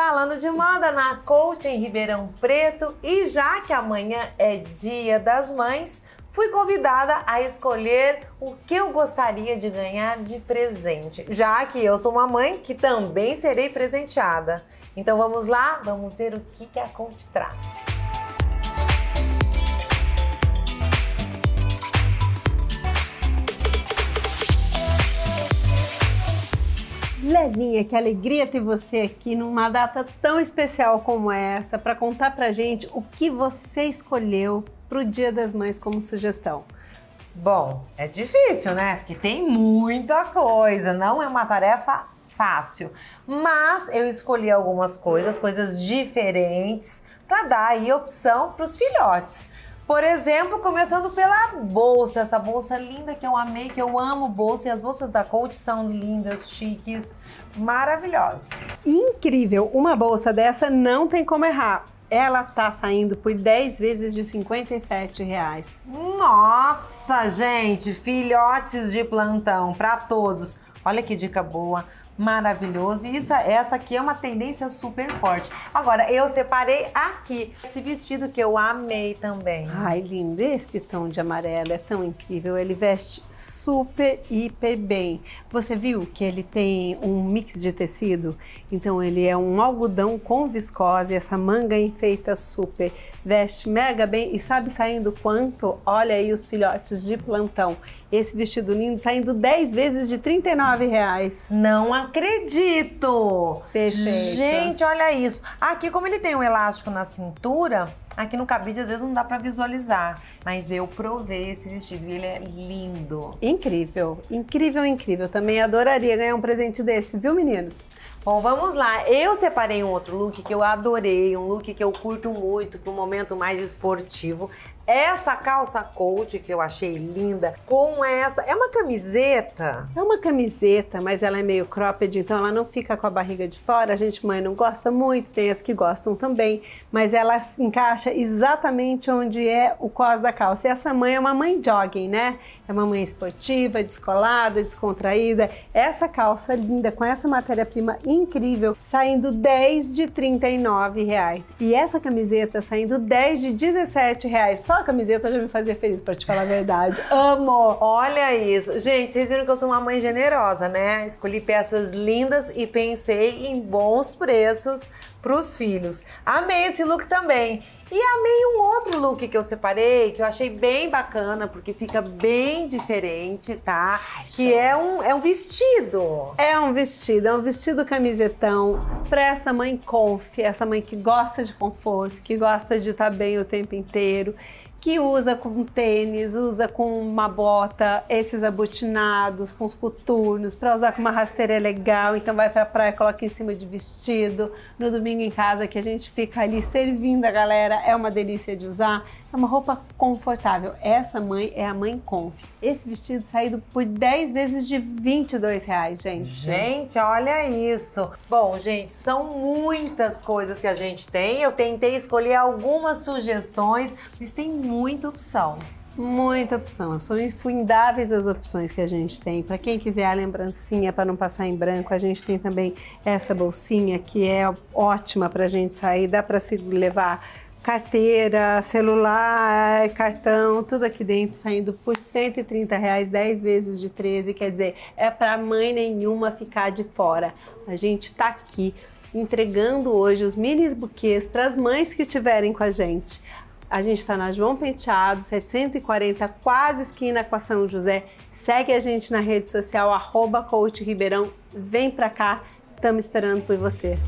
Falando de moda na Coach em Ribeirão Preto e já que amanhã é Dia das Mães, fui convidada a escolher o que eu gostaria de ganhar de presente, já que eu sou uma mãe que também serei presenteada. Então vamos lá, vamos ver o que a Coach traz. Levinha, que alegria ter você aqui numa data tão especial como essa para contar pra gente o que você escolheu para o Dia das Mães como sugestão. Bom, é difícil, né? Porque tem muita coisa, não é uma tarefa fácil. Mas eu escolhi algumas coisas, coisas diferentes para dar aí opção para os filhotes. Por exemplo, começando pela bolsa, essa bolsa linda que eu amei, que eu amo bolsa e as bolsas da Coach são lindas, chiques, maravilhosas. Incrível, uma bolsa dessa não tem como errar ela tá saindo por 10 vezes de 57 reais. Nossa, gente, filhotes de plantão para todos. Olha que dica boa maravilhoso. E isso, essa aqui é uma tendência super forte. Agora, eu separei aqui esse vestido que eu amei também. Ai, lindo. Esse tom de amarelo é tão incrível. Ele veste super, hiper bem. Você viu que ele tem um mix de tecido? Então, ele é um algodão com viscose. Essa manga enfeita super. Veste mega bem e sabe saindo quanto? Olha aí os filhotes de plantão. Esse vestido lindo saindo 10 vezes de R$ 39 reais. Não acredito! Perfeito. Gente, olha isso. Aqui, como ele tem um elástico na cintura, aqui no cabide às vezes não dá para visualizar. Mas eu provei esse vestido e ele é lindo. Incrível, incrível, incrível. Também adoraria ganhar um presente desse, viu, meninos? Bom, vamos lá. Eu separei um outro look que eu adorei, um look que eu curto muito para um momento mais esportivo. Essa calça coach que eu achei linda, com essa. É uma camiseta? É uma camiseta, mas ela é meio cropped, então ela não fica com a barriga de fora. A gente, mãe, não gosta muito, tem as que gostam também, mas ela encaixa exatamente onde é o cos da calça. E essa mãe é uma mãe jogging, né? É uma mãe esportiva, descolada, descontraída. Essa calça linda, com essa matéria-prima incrível, saindo 10 de R$ reais E essa camiseta saindo 10 de R$ reais Só a camiseta já me fazia feliz, para te falar a verdade. Amo! Olha isso. Gente, vocês viram que eu sou uma mãe generosa, né? Escolhi peças lindas e pensei em bons preços para os filhos. Amei esse look também. E amei um outro look que eu separei, que eu achei bem bacana, porque fica bem diferente, tá? Ai, que é um, é um vestido. É um vestido, é um vestido camisetão para essa mãe conf, essa mãe que gosta de conforto, que gosta de estar tá bem o tempo inteiro, que usa com tênis, usa com uma bota, esses abotinados, com os coturnos, para usar com uma rasteira é legal, então vai pra praia, coloca em cima de vestido. No domingo em casa que a gente fica ali servindo a galera, é uma delícia de usar. É uma roupa confortável. Essa mãe é a mãe conf. Esse vestido saído por 10 vezes de 22 reais, gente. Uhum. Gente, olha isso. Bom, gente, são muitas coisas que a gente tem. Eu tentei escolher algumas sugestões, mas tem muita opção. Muita opção, são infundáveis as opções que a gente tem. Para quem quiser a lembrancinha para não passar em branco, a gente tem também essa bolsinha que é ótima para a gente sair, dá para se levar carteira, celular, cartão, tudo aqui dentro saindo por 130 reais, 10 vezes de 13, quer dizer, é para mãe nenhuma ficar de fora. A gente está aqui entregando hoje os mini buquês para as mães que estiverem com a gente. A gente está na João Penteado, 740, quase esquina com a São José. Segue a gente na rede social, arroba Coach Ribeirão. Vem pra cá, estamos esperando por você.